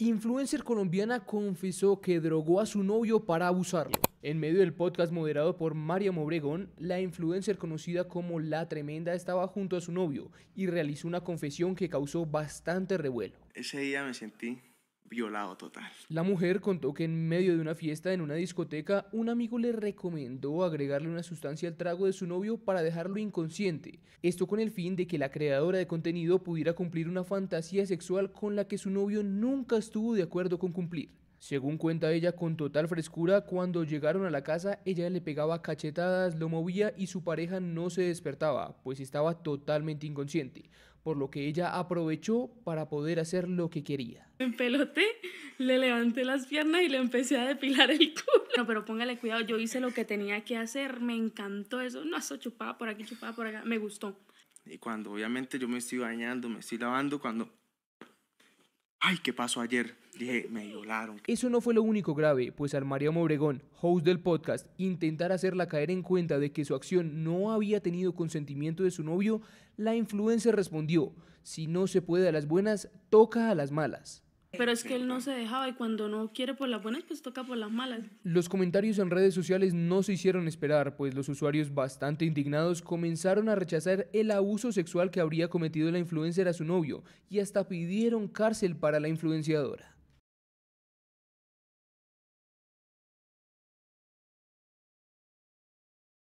Influencer colombiana confesó que drogó a su novio para abusarlo. En medio del podcast moderado por Mario Mobregón, la influencer conocida como La Tremenda estaba junto a su novio y realizó una confesión que causó bastante revuelo. Ese día me sentí violado total. La mujer contó que en medio de una fiesta en una discoteca, un amigo le recomendó agregarle una sustancia al trago de su novio para dejarlo inconsciente. Esto con el fin de que la creadora de contenido pudiera cumplir una fantasía sexual con la que su novio nunca estuvo de acuerdo con cumplir. Según cuenta ella con total frescura, cuando llegaron a la casa ella le pegaba cachetadas, lo movía y su pareja no se despertaba, pues estaba totalmente inconsciente por lo que ella aprovechó para poder hacer lo que quería. Me pelote le levanté las piernas y le empecé a depilar el culo. No, pero póngale cuidado, yo hice lo que tenía que hacer, me encantó eso. No, eso chupaba por aquí, chupaba por acá, me gustó. Y cuando obviamente yo me estoy bañando, me estoy lavando, cuando ay, ¿qué pasó ayer? Dije, me violaron. Eso no fue lo único grave, pues al Mariano Obregón, host del podcast, intentar hacerla caer en cuenta de que su acción no había tenido consentimiento de su novio, la influencer respondió, si no se puede a las buenas, toca a las malas. Pero es que él no se dejaba y cuando no quiere por las buenas, pues toca por las malas. Los comentarios en redes sociales no se hicieron esperar, pues los usuarios bastante indignados comenzaron a rechazar el abuso sexual que habría cometido la influencer a su novio y hasta pidieron cárcel para la influenciadora.